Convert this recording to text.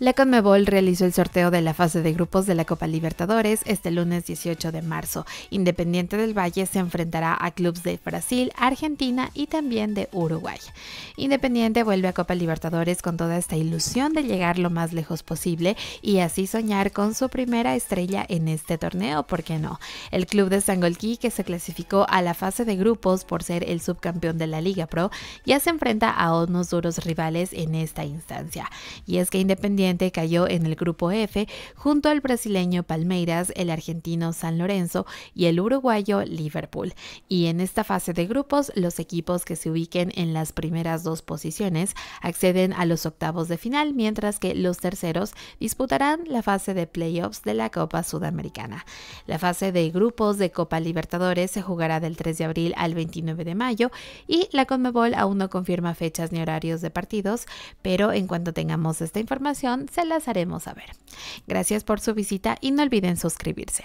la Conmebol realizó el sorteo de la fase de grupos de la Copa Libertadores este lunes 18 de marzo. Independiente del Valle se enfrentará a clubes de Brasil, Argentina y también de Uruguay. Independiente vuelve a Copa Libertadores con toda esta ilusión de llegar lo más lejos posible y así soñar con su primera estrella en este torneo, ¿por qué no? El club de Sangolquí, que se clasificó a la fase de grupos por ser el subcampeón de la Liga Pro, ya se enfrenta a unos duros rivales en esta instancia. Y es que Independiente cayó en el grupo F junto al brasileño Palmeiras, el argentino San Lorenzo y el uruguayo Liverpool. Y en esta fase de grupos, los equipos que se ubiquen en las primeras dos posiciones acceden a los octavos de final, mientras que los terceros disputarán la fase de playoffs de la Copa Sudamericana. La fase de grupos de Copa Libertadores se jugará del 3 de abril al 29 de mayo y la Conmebol aún no confirma fechas ni horarios de partidos, pero en cuanto tengamos esta información, se las haremos saber. Gracias por su visita y no olviden suscribirse.